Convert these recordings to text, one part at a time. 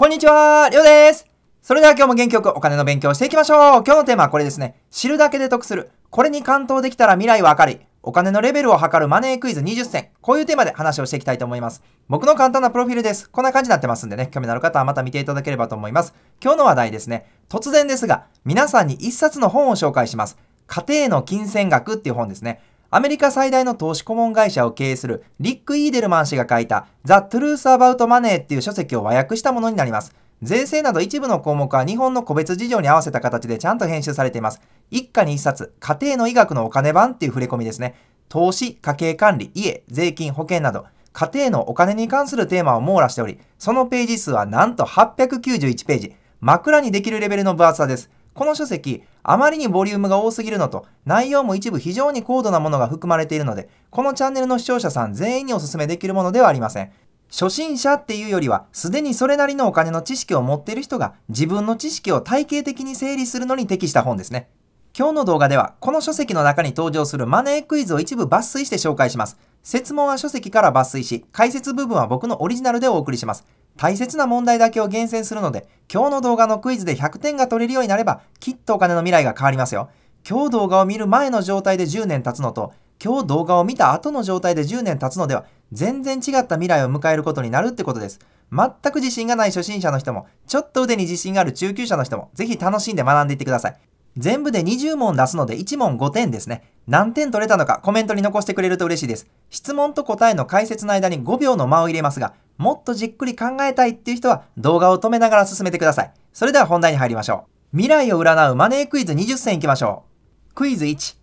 こんにちは、りょうです。それでは今日も元気よくお金の勉強していきましょう。今日のテーマはこれですね。知るだけで得する。これに感動できたら未来は明るい。お金のレベルを測るマネークイズ20選。こういうテーマで話をしていきたいと思います。僕の簡単なプロフィールです。こんな感じになってますんでね、興味のある方はまた見ていただければと思います。今日の話題ですね。突然ですが、皆さんに一冊の本を紹介します。家庭の金銭学っていう本ですね。アメリカ最大の投資顧問会社を経営するリック・イーデルマン氏が書いた The Truth About Money っていう書籍を和訳したものになります。税制など一部の項目は日本の個別事情に合わせた形でちゃんと編集されています。一家に一冊、家庭の医学のお金版っていう触れ込みですね。投資、家計管理、家、税金、保険など、家庭のお金に関するテーマを網羅しており、そのページ数はなんと891ページ。枕にできるレベルの分厚さです。この書籍、あまりにボリュームが多すぎるのと、内容も一部非常に高度なものが含まれているので、このチャンネルの視聴者さん全員にお勧めできるものではありません。初心者っていうよりは、すでにそれなりのお金の知識を持っている人が、自分の知識を体系的に整理するのに適した本ですね。今日の動画では、この書籍の中に登場するマネークイズを一部抜粋して紹介します。説問は書籍から抜粋し、解説部分は僕のオリジナルでお送りします。大切な問題だけを厳選するので、今日の動画のクイズで100点が取れるようになれば、きっとお金の未来が変わりますよ。今日動画を見る前の状態で10年経つのと、今日動画を見た後の状態で10年経つのでは、全然違った未来を迎えることになるってことです。全く自信がない初心者の人も、ちょっと腕に自信がある中級者の人も、ぜひ楽しんで学んでいってください。全部で20問出すので1問5点ですね。何点取れたのかコメントに残してくれると嬉しいです。質問と答えの解説の間に5秒の間を入れますが、もっとじっくり考えたいっていう人は動画を止めながら進めてください。それでは本題に入りましょう。未来を占うマネークイズ20選いきましょう。クイズ1。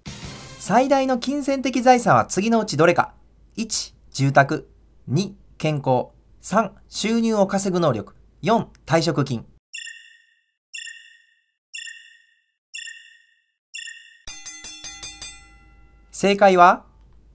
最大の金銭的財産は次のうちどれか ?1、住宅。2、健康。3、収入を稼ぐ能力。4、退職金。正解は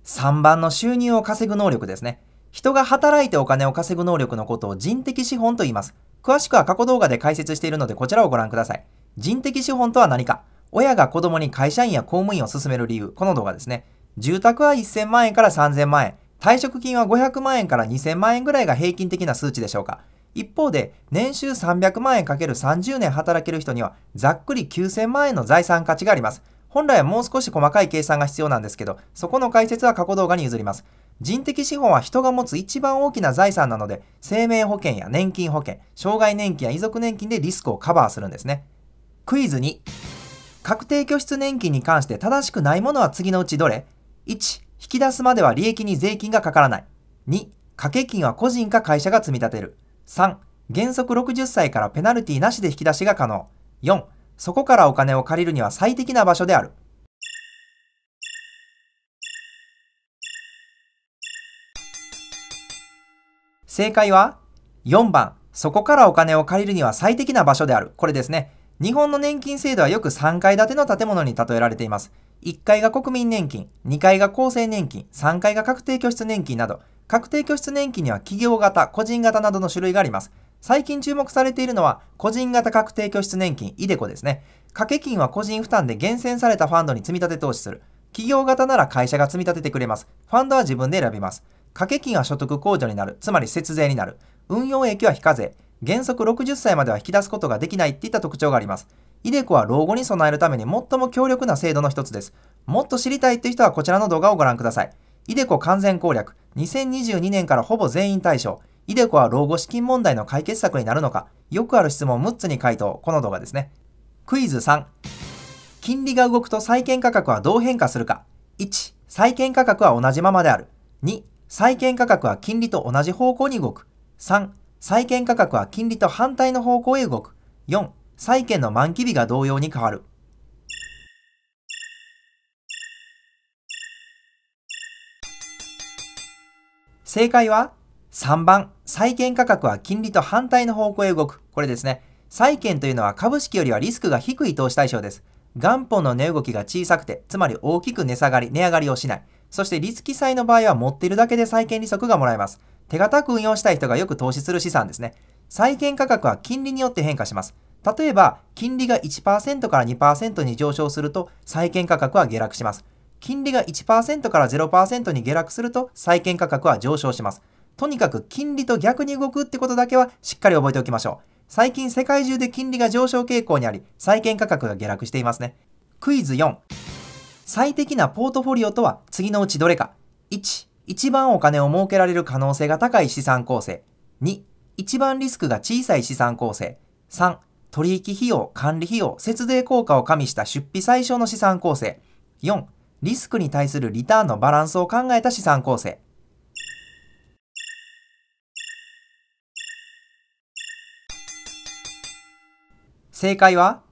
3番の収入を稼ぐ能力ですね。人が働いてお金を稼ぐ能力のことを人的資本と言います。詳しくは過去動画で解説しているのでこちらをご覧ください。人的資本とは何か親が子供に会社員や公務員を勧める理由。この動画ですね。住宅は1000万円から3000万円。退職金は500万円から2000万円ぐらいが平均的な数値でしょうか。一方で、年収300万円 ×30 年働ける人には、ざっくり9000万円の財産価値があります。本来はもう少し細かい計算が必要なんですけど、そこの解説は過去動画に譲ります。人的資本は人が持つ一番大きな財産なので、生命保険や年金保険、障害年金や遺族年金でリスクをカバーするんですね。クイズ2。確定拠出年金に関して正しくないものは次のうちどれ ?1、引き出すまでは利益に税金がかからない。2、掛け金は個人か会社が積み立てる。3、原則60歳からペナルティなしで引き出しが可能。4、そこからお金を借りるには最適な場所である。正解は4番、そこからお金を借りるには最適な場所である。これですね。日本の年金制度はよく3階建ての建物に例えられています。1階が国民年金、2階が厚生年金、3階が確定拠出年金など、確定拠出年金には企業型、個人型などの種類があります。最近注目されているのは、個人型確定拠出年金、イデコですね。掛け金は個人負担で厳選されたファンドに積み立て投資する。企業型なら会社が積み立ててくれます。ファンドは自分で選びます。掛け金は所得控除になる。つまり節税になる。運用益は非課税。原則60歳までは引き出すことができないっていった特徴があります。イデコは老後に備えるために最も強力な制度の一つです。もっと知りたいって人はこちらの動画をご覧ください。イデコ完全攻略。2022年からほぼ全員対象。イデコは老後資金問題の解決策になるのか、よくある質問6つに回答、この動画ですね。クイズ3、金利が動くと債券価格はどう変化するか。1、債券価格は同じままである。2、債券価格は金利と同じ方向に動く。3、債券価格は金利と反対の方向へ動く。4、債券の満期日が同様に変わる。正解は3番、債券価格は金利と反対の方向へ動く。これですね。債券というのは株式よりはリスクが低い投資対象です。元本の値動きが小さくて、つまり大きく値下がり、値上がりをしない。そしてリスキ債の場合は持っているだけで債券利息がもらえます。手堅く運用したい人がよく投資する資産ですね。債券価格は金利によって変化します。例えば、金利が1%から2%に上昇すると、債券価格は下落します。金利が1%から0%に下落すると、債券価格は上昇します。とにかく金利と逆に動くってことだけはしっかり覚えておきましょう。最近世界中で金利が上昇傾向にあり、債券価格が下落していますね。クイズ4。最適なポートフォリオとは次のうちどれか。1、一番お金を儲けられる可能性が高い資産構成。2、一番リスクが小さい資産構成。3、取引費用、管理費用、節税効果を加味した出費最小の資産構成。4、リスクに対するリターンのバランスを考えた資産構成。正解は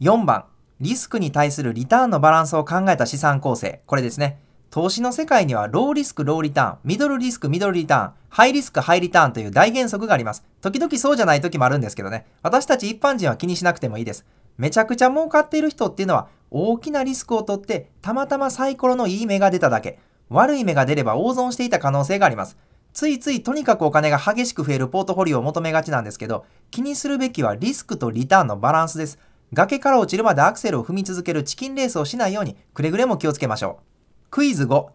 4番、リスクに対するリターンのバランスを考えた資産構成。これですね。投資の世界にはローリスク、ローリターン、ミドルリスク、ミドルリターン、ハイリスク、ハイリターンという大原則があります。時々そうじゃない時もあるんですけどね。私たち一般人は気にしなくてもいいです。めちゃくちゃ儲かっている人っていうのは大きなリスクを取ってたまたまサイコロのいい目が出ただけ。悪い目が出れば大損していた可能性があります。ついついとにかくお金が激しく増えるポートフォリオを求めがちなんですけど、気にするべきはリスクとリターンのバランスです。崖から落ちるまでアクセルを踏み続けるチキンレースをしないように、くれぐれも気をつけましょう。クイズ5。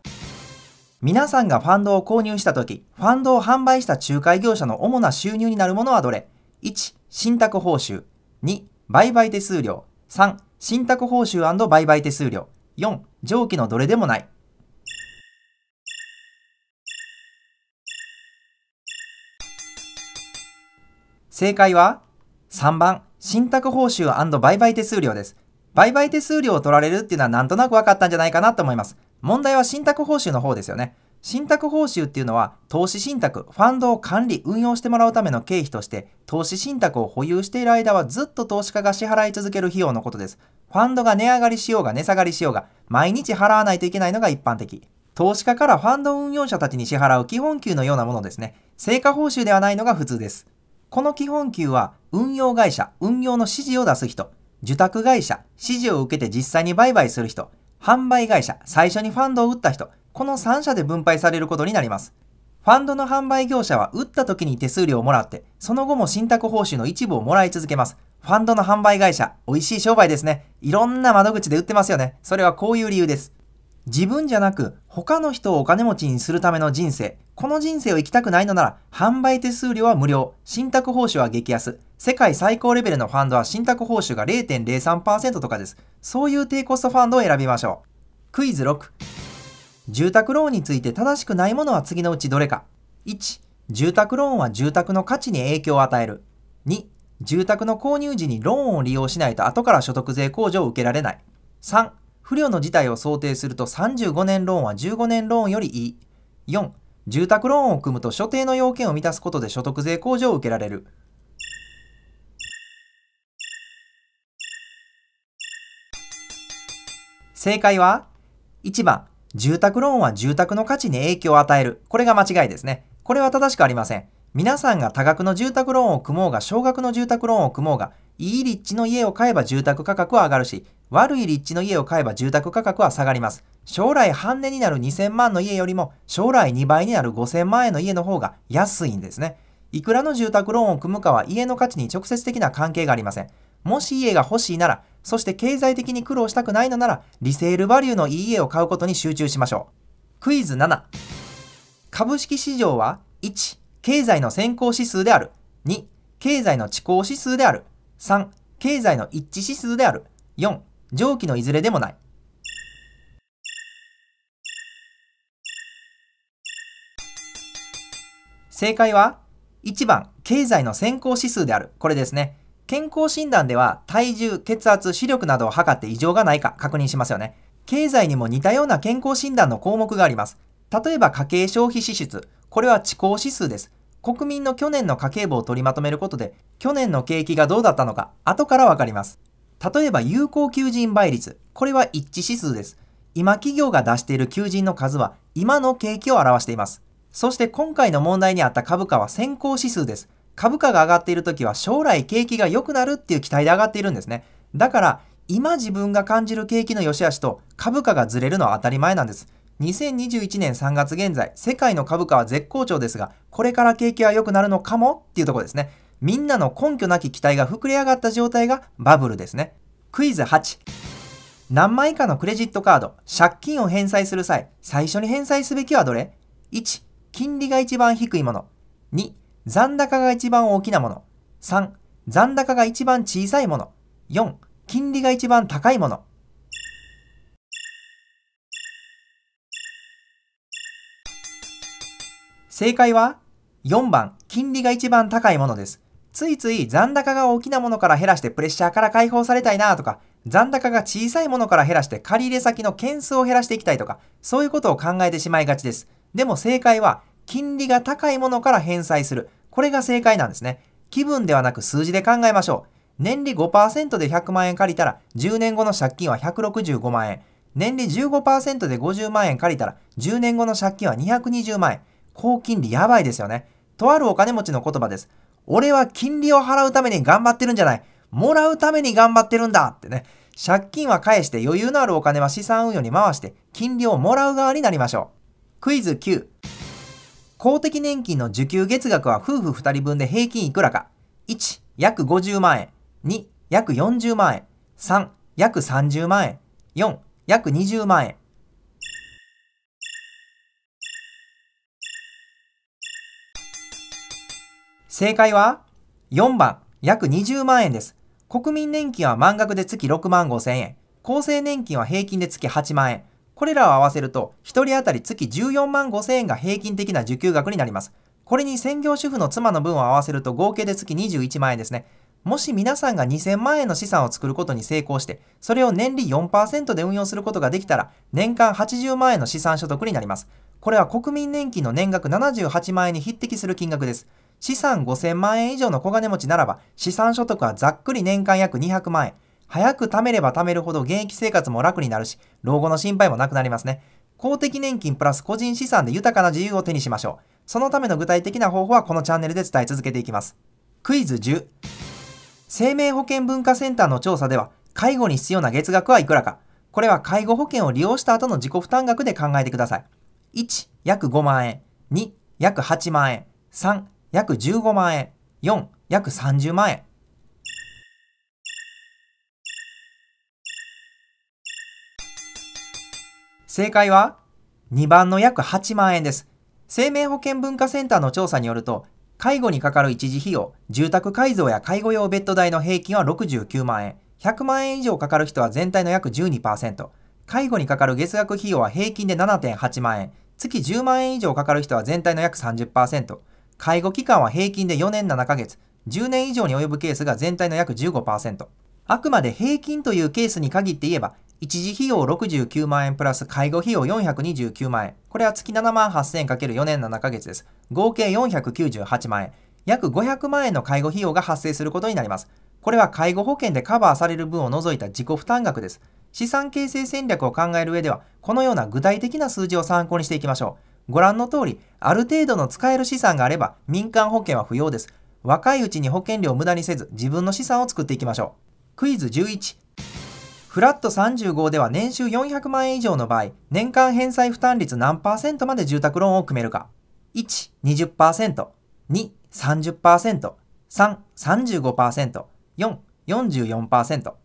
皆さんがファンドを購入した時、ファンドを販売した仲介業者の主な収入になるものはどれ ?1、信託報酬。2、売買手数料。3、信託報酬売買手数料。4、上記のどれでもない。正解は3番、信託報酬売買手数料です。売買手数料を取られるっていうのはなんとなく分かったんじゃないかなと思います。問題は信託報酬の方ですよね。信託報酬っていうのは投資信託、ファンドを管理、運用してもらうための経費として投資信託を保有している間はずっと投資家が支払い続ける費用のことです。ファンドが値上がりしようが値下がりしようが毎日払わないといけないのが一般的。投資家からファンド運用者たちに支払う基本給のようなものですね。成果報酬ではないのが普通です。この基本給は運用会社、運用の指示を出す人、受託会社、指示を受けて実際に売買する人、販売会社、最初にファンドを売った人、この3社で分配されることになります。ファンドの販売業者は売った時に手数料をもらって、その後も信託報酬の一部をもらい続けます。ファンドの販売会社、美味しい商売ですね。いろんな窓口で売ってますよね。それはこういう理由です。自分じゃなく、他の人をお金持ちにするための人生、この人生を生きたくないのなら、販売手数料は無料、信託報酬は激安、世界最高レベルのファンドは信託報酬が0.03%とかです。そういう低コストファンドを選びましょう。クイズ6。住宅ローンについて正しくないものは次のうちどれか。1、住宅ローンは住宅の価値に影響を与える。2、住宅の購入時にローンを利用しないと後から所得税控除を受けられない。3、不良の事態を想定すると35年ローンは15年ローンよりいい。4、住宅ローンを組むと所定の要件を満たすことで所得税控除を受けられる。正解は1番、住宅ローンは住宅の価値に影響を与える。これが間違いですね。これは正しくありません。皆さんが多額の住宅ローンを組もうが少額の住宅ローンを組もうがいい立地の家を買えば住宅価格は上がるし悪い立地の家を買えば住宅価格は下がります将来半値になる2000万の家よりも将来2倍になる5000万円の家の方が安いんですねいくらの住宅ローンを組むかは家の価値に直接的な関係がありませんもし家が欲しいならそして経済的に苦労したくないのならリセールバリューのいい家を買うことに集中しましょうクイズ7株式市場は1経済の先行指数である。2、経済の遅行指数である。3、経済の一致指数である。4、上記のいずれでもない。正解は1番、経済の先行指数である。これですね。健康診断では体重、血圧、視力などを測って異常がないか確認しますよね。経済にも似たような健康診断の項目があります。例えば家計消費支出。これは遅行指数です。国民の去年の家計簿を取りまとめることで、去年の景気がどうだったのか、後からわかります。例えば、有効求人倍率。これは一致指数です。今企業が出している求人の数は、今の景気を表しています。そして今回の問題にあった株価は先行指数です。株価が上がっている時は将来景気が良くなるっていう期待で上がっているんですね。だから今自分が感じる景気の良し悪しと株価がずれるのは当たり前なんです。2021年3月現在、世界の株価は絶好調ですが、これから景気は良くなるのかもっていうところですね。みんなの根拠なき期待が膨れ上がった状態がバブルですね。クイズ8。何枚以下のクレジットカード、借金を返済する際、最初に返済すべきはどれ ?1、金利が一番低いもの。2、残高が一番大きなもの。3、残高が一番小さいもの。4、金利が一番高いもの。正解は4番、金利が一番高いものです。ついつい残高が大きなものから減らしてプレッシャーから解放されたいなとか、残高が小さいものから減らして借入先の件数を減らしていきたいとか、そういうことを考えてしまいがちです。でも正解は、金利が高いものから返済する。これが正解なんですね。気分ではなく数字で考えましょう。年利5%で100万円借りたら、10年後の借金は165万円。年利15%で50万円借りたら、10年後の借金は220万円。高金利やばいですよね。とあるお金持ちの言葉です。俺は金利を払うために頑張ってるんじゃない。もらうために頑張ってるんだってね。借金は返して余裕のあるお金は資産運用に回して金利をもらう側になりましょう。クイズ9。公的年金の受給月額は夫婦2人分で平均いくらか。1、約50万円。2、約40万円。3、約30万円。4、約20万円。正解は4番、約20万円です。国民年金は満額で月6万5千円。厚生年金は平均で月8万円。これらを合わせると、1人当たり月14万5千円が平均的な受給額になります。これに専業主婦の妻の分を合わせると合計で月21万円ですね。もし皆さんが2000万円の資産を作ることに成功して、それを年利4%で運用することができたら、年間80万円の資産所得になります。これは国民年金の年額78万円に匹敵する金額です。資産5000万円以上の小金持ちならば、資産所得はざっくり年間約200万円。早く貯めれば貯めるほど現役生活も楽になるし、老後の心配もなくなりますね。公的年金プラス個人資産で豊かな自由を手にしましょう。そのための具体的な方法はこのチャンネルで伝え続けていきます。クイズ10。生命保険文化センターの調査では、介護に必要な月額はいくらか。これは介護保険を利用した後の自己負担額で考えてください。1、約5万円。2、約8万円。3、約15万円、4、約30万円。正解は2番の約8万円です。生命保険文化センターの調査によると、介護にかかる一時費用、住宅改造や介護用ベッド代の平均は69万円、100万円以上かかる人は全体の約12%、介護にかかる月額費用は平均で7.8万円、月10万円以上かかる人は全体の約30%、介護期間は平均で4年7ヶ月、10年以上に及ぶケースが全体の約15%。あくまで平均というケースに限って言えば、一時費用69万円プラス介護費用429万円。これは月7万8000円かける4年7ヶ月です。合計498万円。約500万円の介護費用が発生することになります。これは介護保険でカバーされる分を除いた自己負担額です。資産形成戦略を考える上では、このような具体的な数字を参考にしていきましょう。ご覧の通り、ある程度の使える資産があれば民間保険は不要です。若いうちに保険料を無駄にせず自分の資産を作っていきましょう。クイズ11。フラット35では年収400万円以上の場合、年間返済負担率何パーセントまで住宅ローンを組めるか。1、20%。2、30%。3、35%。4、44%。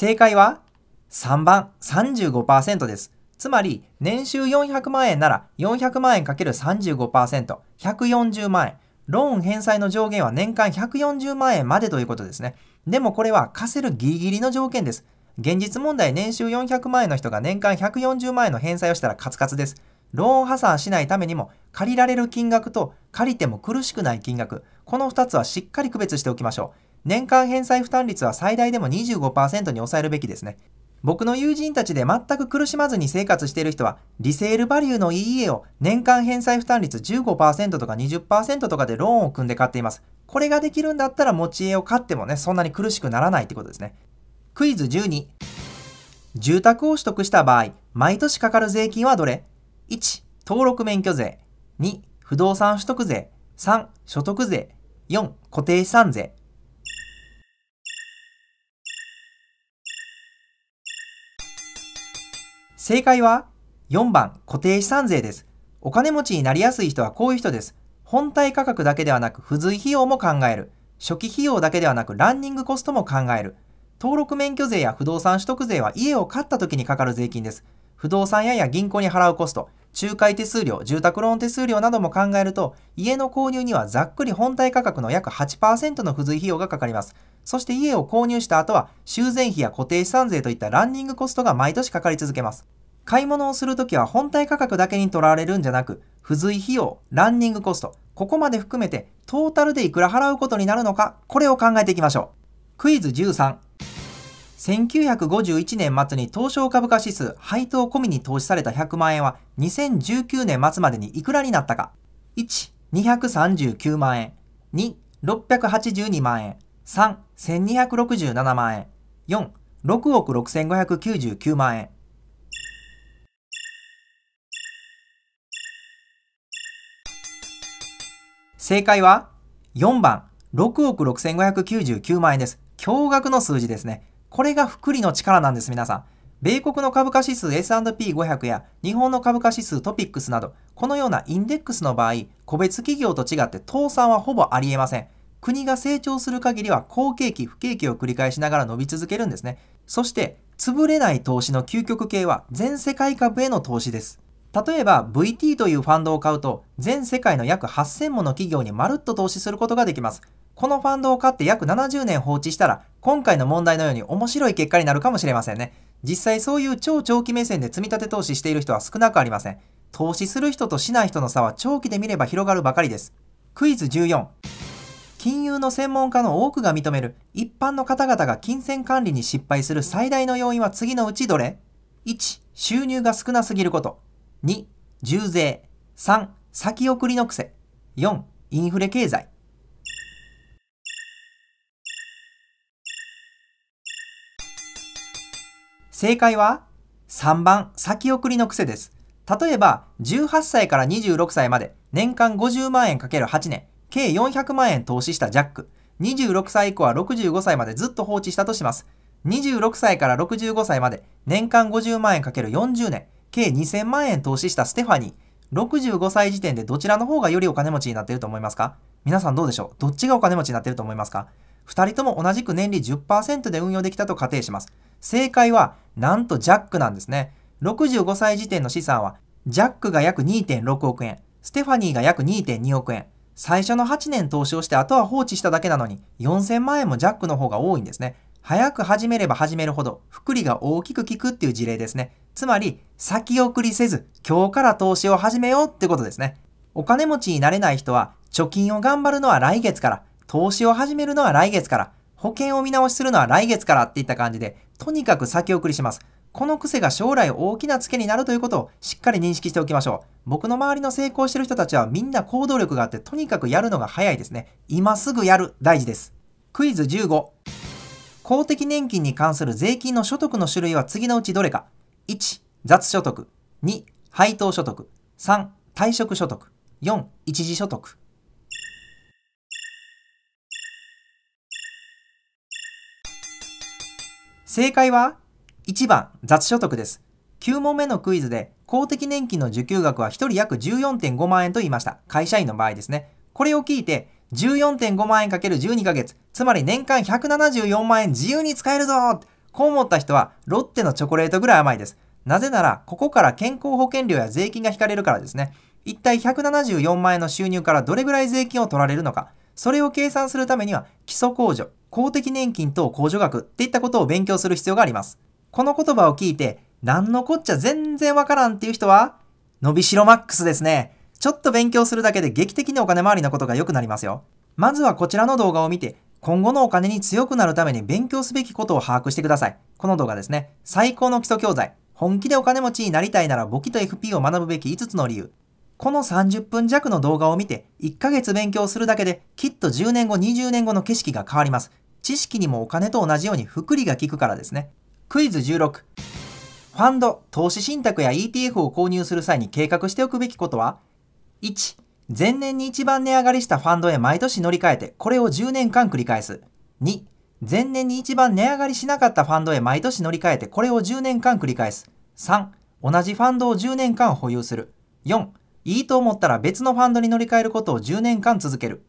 正解は3番35%です。つまり、年収400万円なら400万円 ×35%、140万円。ローン返済の上限は年間140万円までということですね。でもこれは貸せるギリギリの条件です。現実問題年収400万円の人が年間140万円の返済をしたらカツカツです。ローン破産しないためにも借りられる金額と借りても苦しくない金額。この2つはしっかり区別しておきましょう。年間返済負担率は最大でも25%に抑えるべきですね。僕の友人たちで全く苦しまずに生活している人は、リセールバリューのいい家を年間返済負担率15%とか20%とかでローンを組んで買っています。これができるんだったら持ち家を買ってもね、そんなに苦しくならないってことですね。クイズ12。住宅を取得した場合、毎年かかる税金はどれ ?1、登録免許税。2、不動産取得税。3、所得税。4、固定資産税。正解は4番固定資産税です。お金持ちになりやすい人はこういう人です。本体価格だけではなく付随費用も考える。初期費用だけではなくランニングコストも考える。登録免許税や不動産取得税は家を買った時にかかる税金です。不動産屋や銀行に払うコスト、仲介手数料、住宅ローン手数料なども考えると、家の購入にはざっくり本体価格の約8%の付随費用がかかります。そして家を購入した後は、修繕費や固定資産税といったランニングコストが毎年かかり続けます。買い物をするときは本体価格だけにとらわれるんじゃなく、付随費用、ランニングコスト、ここまで含めてトータルでいくら払うことになるのか、これを考えていきましょう。クイズ13。1951年末に東証株価指数配当込みに投資された100万円は2019年末までにいくらになったか ?1,239 万円2,682万円3,1267万円4,6億6,599万円正解は4番6億6599万円です。驚愕の数字ですね。これが福利の力なんです、皆さん。米国の株価指数 S&P500 や日本の株価指数トピックスなど、このようなインデックスの場合、個別企業と違って倒産はほぼありえません。国が成長する限りは好景気、不景気を繰り返しながら伸び続けるんですね。そして、潰れない投資の究極系は全世界株への投資です。例えば VT というファンドを買うと全世界の約8000もの企業にまるっと投資することができます。このファンドを買って約70年放置したら、今回の問題のように面白い結果になるかもしれませんね。実際そういう超長期目線で積み立て投資している人は少なくありません。投資する人としない人の差は長期で見れば広がるばかりです。クイズ14。金融の専門家の多くが認める一般の方々が金銭管理に失敗する最大の要因は次のうちどれ ?1、収入が少なすぎること。2、重税。3、先送りの癖。4、インフレ経済。正解は3番、先送りの癖です。例えば、18歳から26歳まで年間50万円かける8年、計400万円投資したジャック。26歳以降は65歳までずっと放置したとします。26歳から65歳まで年間50万円かける4 0年、計2000万円投資したステファニー。65歳時点でどちらの方がよりお金持ちになっていると思いますか皆さんどうでしょうどっちがお金持ちになっていると思いますか二人とも同じく年利10%で運用できたと仮定します。正解は、なんとジャックなんですね。65歳時点の資産は、ジャックが約2.6億円、ステファニーが約2.2億円、最初の8年投資をしてあとは放置しただけなのに、4000万円もジャックの方が多いんですね。早く始めれば始めるほど、福利が大きく効くっていう事例ですね。つまり、先送りせず、今日から投資を始めようってことですね。お金持ちになれない人は、貯金を頑張るのは来月から、投資を始めるのは来月から、保険を見直しするのは来月からっていった感じで、とにかく先送りします。この癖が将来大きなツケになるということをしっかり認識しておきましょう。僕の周りの成功してる人たちはみんな行動力があってとにかくやるのが早いですね。今すぐやる、大事です。クイズ15。公的年金に関する税金の所得の種類は次のうちどれか ?1、雑所得。2、配当所得。3、退職所得。4、一時所得。正解は1番雑所得です。9問目のクイズで公的年金の受給額は1人約14.5万円と言いました。会社員の場合ですね。これを聞いて14.5万円かける1 2ヶ月、つまり年間174万円自由に使えるぞこう思った人はロッテのチョコレートぐらい甘いです。なぜなら、ここから健康保険料や税金が引かれるからですね。一体174万円の収入からどれぐらい税金を取られるのか。それを計算するためには、基礎控除、公的年金等控除額っていったことを勉強する必要があります。この言葉を聞いて、何のこっちゃ全然わからんっていう人は、伸びしろマックスですね。ちょっと勉強するだけで劇的にお金回りのことが良くなりますよ。まずはこちらの動画を見て、今後のお金に強くなるために勉強すべきことを把握してください。この動画ですね。最高の基礎教材。本気でお金持ちになりたいなら簿記と FP を学ぶべき5つの理由。この30分弱の動画を見て、1ヶ月勉強するだけで、きっと10年後、20年後の景色が変わります。知識にもお金と同じように福利が効くからですね。クイズ16。ファンド、投資信託や ETF を購入する際に計画しておくべきことは ?1、前年に一番値上がりしたファンドへ毎年乗り換えて、これを10年間繰り返す。2、前年に一番値上がりしなかったファンドへ毎年乗り換えて、これを10年間繰り返す。3、同じファンドを10年間保有する。4、いいと思ったら別のファンドに乗り換えることを10年間続ける。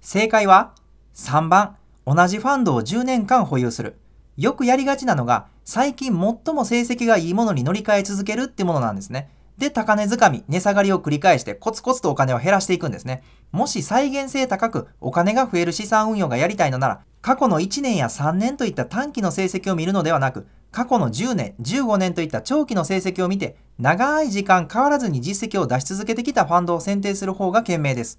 正解は3番、同じファンドを10年間保有する。よくやりがちなのが、最近最も成績がいいものに乗り換え続けるってものなんですね。で、高値掴み、値下がりを繰り返してコツコツとお金を減らしていくんですね。もし再現性高くお金が増える資産運用がやりたいのなら、過去の1年や3年といった短期の成績を見るのではなく、過去の10年、15年といった長期の成績を見て、長い時間変わらずに実績を出し続けてきたファンドを選定する方が賢明です。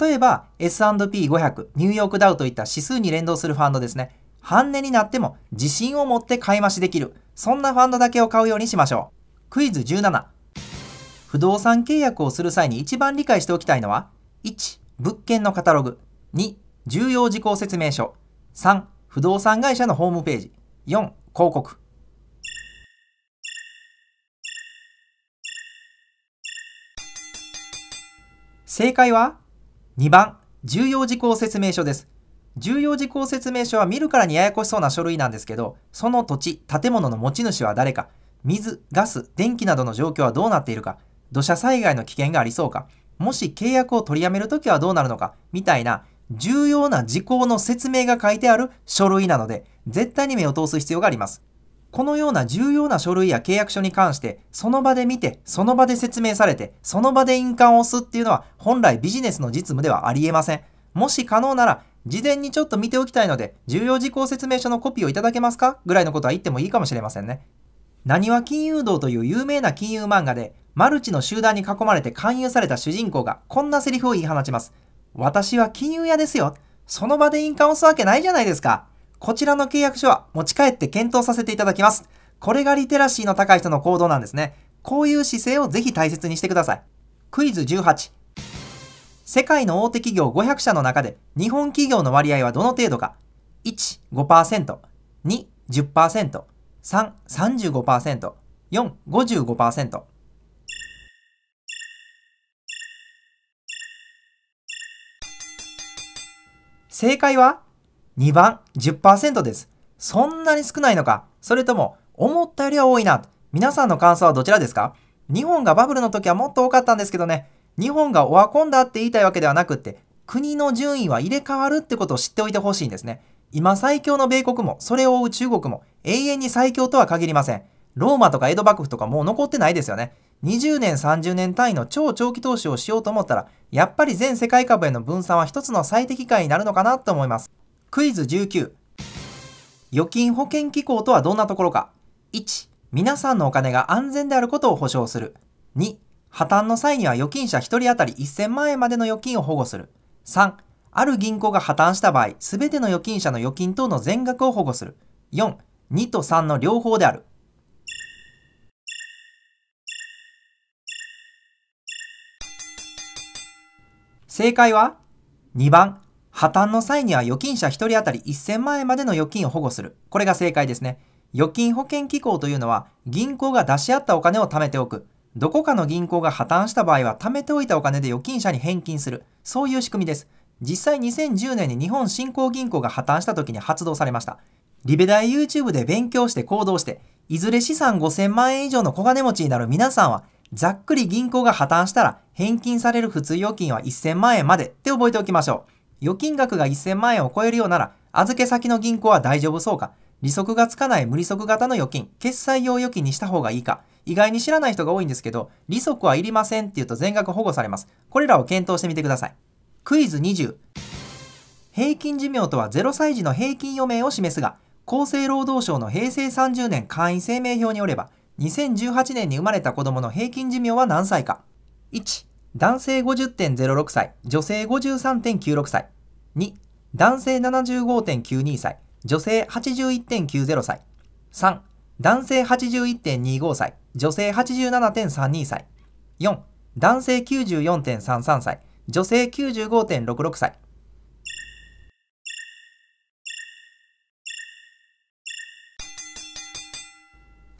例えば、S&P500、ニューヨークダウといった指数に連動するファンドですね。半値になっても自信を持って買い増しできる。そんなファンドだけを買うようにしましょう。クイズ17。不動産契約をする際に一番理解しておきたいのは、1、物件のカタログ。2、重要事項説明書。3、不動産会社のホームページ。4、広告。正解は2番、重要事項説明書です。重要事項説明書は見るからにややこしそうな書類なんですけど、その土地、建物の持ち主は誰か、水、ガス、電気などの状況はどうなっているか、土砂災害の危険がありそうか、もし契約を取りやめるときはどうなるのか、みたいな重要な事項の説明が書いてある書類なので、絶対に目を通す必要があります。このような重要な書類や契約書に関して、その場で見て、その場で説明されて、その場で印鑑を押すっていうのは、本来ビジネスの実務ではありえません。もし可能なら、事前にちょっと見ておきたいので、重要事項説明書のコピーをいただけますかぐらいのことは言ってもいいかもしれませんね。なにわ金融道という有名な金融漫画で、マルチの集団に囲まれて勧誘された主人公がこんなセリフを言い放ちます。私は金融屋ですよ。その場で印鑑を押すわけないじゃないですか。こちらの契約書は持ち帰って検討させていただきます。これがリテラシーの高い人の行動なんですね。こういう姿勢をぜひ大切にしてください。クイズ18。世界の大手企業500社の中で日本企業の割合はどの程度か ?1、5%。2、10%。3、35%。4、55%。正解は2番10%です。そんなに少ないのかそれとも思ったよりは多いな皆さんの感想はどちらですか日本がバブルの時はもっと多かったんですけどね、日本がオワコンだって言いたいわけではなくって、国の順位は入れ替わるってことを知っておいてほしいんですね。今最強の米国も、それを追う中国も、永遠に最強とは限りません。ローマとか江戸幕府とかもう残ってないですよね。20年30年単位の超長期投資をしようと思ったら、やっぱり全世界株への分散は一つの最適解になるのかなと思います。クイズ19。預金保険機構とはどんなところか ?1、皆さんのお金が安全であることを保証する。2、破綻の際には預金者1人当たり1000万円までの預金を保護する。3、ある銀行が破綻した場合、すべての預金者の預金等の全額を保護する。4、2と3の両方である。正解は2番、破綻の際には預金者1人当たり1000万円までの預金を保護する。これが正解ですね。預金保険機構というのは銀行が出し合ったお金を貯めておく。どこかの銀行が破綻した場合は貯めておいたお金で預金者に返金する。そういう仕組みです。実際2010年に日本振興銀行が破綻した時に発動されました。リベ大 YouTube で勉強して行動して、いずれ資産5000万円以上の小金持ちになる皆さんはざっくり銀行が破綻したら返金される普通預金は1000万円までって覚えておきましょう。預金額が1000万円を超えるようなら預け先の銀行は大丈夫そうか利息がつかない無利息型の預金、決済用預金にした方がいいか、意外に知らない人が多いんですけど、利息はいりませんって言うと全額保護されます。これらを検討してみてください。クイズ20。平均寿命とは0歳児の平均余命を示すが、厚生労働省の平成30年簡易生命表によれば、2018年に生まれた子供の平均寿命は何歳か ?1、男性50.06歳、女性53.96歳。2、男性75.92歳、女性81.90歳。3、男性81.25歳、女性87.32歳。4、男性94.33歳、女性95.66歳。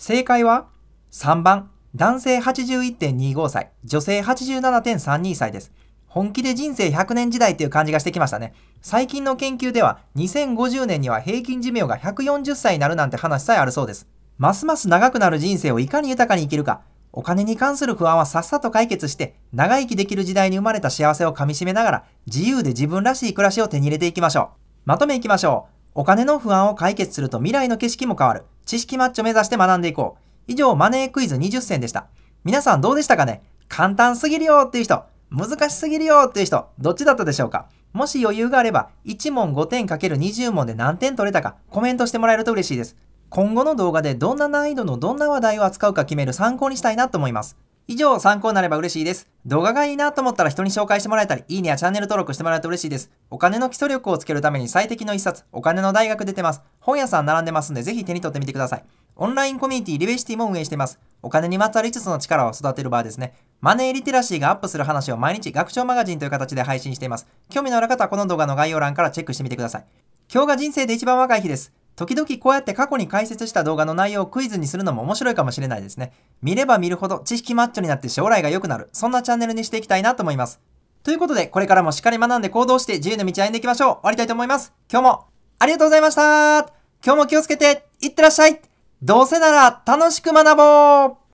正解は3番、男性81.25歳、女性87.32歳です。本気で人生100年時代っていう感じがしてきましたね。最近の研究では2050年には平均寿命が140歳になるなんて話さえあるそうです。ますます長くなる人生をいかに豊かに生きるか、お金に関する不安はさっさと解決して、長生きできる時代に生まれた幸せを噛みしめながら、自由で自分らしい暮らしを手に入れていきましょう。まとめいきましょう。お金の不安を解決すると未来の景色も変わる。知識マッチョ目指して学んでいこう。以上、マネークイズ20選でした。皆さんどうでしたかね簡単すぎるよっていう人、難しすぎるよっていう人、どっちだったでしょうかもし余裕があれば、1問5点 ×20 問で何点取れたかコメントしてもらえると嬉しいです。今後の動画でどんな難易度のどんな話題を扱うか決める参考にしたいなと思います。以上、参考になれば嬉しいです。動画がいいなと思ったら人に紹介してもらえたり、いいねやチャンネル登録してもらえると嬉しいです。お金の基礎力をつけるために最適の一冊、お金の大学出てます。本屋さん並んでますんで、ぜひ手に取ってみてください。オンラインコミュニティリベシティも運営しています。お金にまつわる5つの力を育てる場ですね。マネーリテラシーがアップする話を毎日学長マガジンという形で配信しています。興味のある方はこの動画の概要欄からチェックしてみてください。今日が人生で一番若い日です。時々こうやって過去に解説した動画の内容をクイズにするのも面白いかもしれないですね。見れば見るほど知識マッチョになって将来が良くなる、そんなチャンネルにしていきたいなと思います。ということで、これからもしっかり学んで行動して自由の道歩んでいきましょう。終わりたいと思います。今日もありがとうございました今日も気をつけて、いってらっしゃいどうせなら楽しく学ぼう